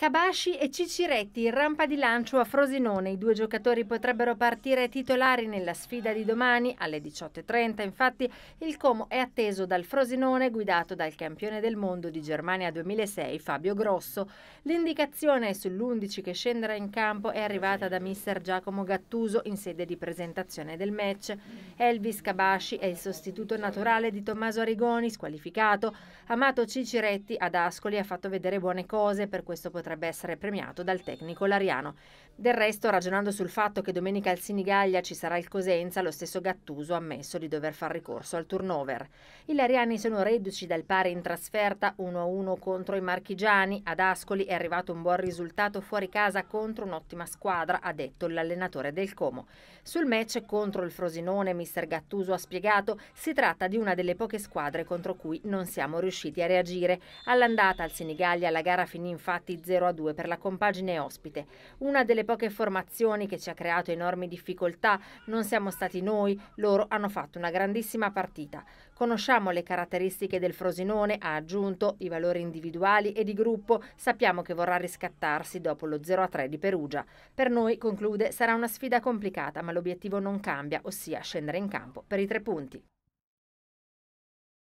Kabashi e Ciciretti rampa di lancio a Frosinone. I due giocatori potrebbero partire titolari nella sfida di domani alle 18.30. Infatti il Como è atteso dal Frosinone guidato dal campione del mondo di Germania 2006 Fabio Grosso. L'indicazione sull'11 che scenderà in campo è arrivata da mister Giacomo Gattuso in sede di presentazione del match. Elvis Kabashi è il sostituto naturale di Tommaso Arigoni, squalificato. Amato Ciciretti ad Ascoli ha fatto vedere buone cose per questo potere potrebbe essere premiato dal tecnico Lariano. Del resto, ragionando sul fatto che domenica al Sinigaglia ci sarà il Cosenza, lo stesso Gattuso ha ammesso di dover far ricorso al turnover. I Lariani sono reduci dal pari in trasferta 1-1 contro i marchigiani, ad Ascoli è arrivato un buon risultato fuori casa contro un'ottima squadra, ha detto l'allenatore del Como. Sul match contro il Frosinone, mister Gattuso ha spiegato, si tratta di una delle poche squadre contro cui non siamo riusciti a reagire. All'andata al Sinigaglia la gara finì infatti 0 0 a 2 per la compagine ospite, una delle poche formazioni che ci ha creato enormi difficoltà, non siamo stati noi, loro hanno fatto una grandissima partita. Conosciamo le caratteristiche del Frosinone, ha aggiunto i valori individuali e di gruppo, sappiamo che vorrà riscattarsi dopo lo 0 a 3 di Perugia. Per noi, conclude, sarà una sfida complicata, ma l'obiettivo non cambia, ossia scendere in campo per i tre punti.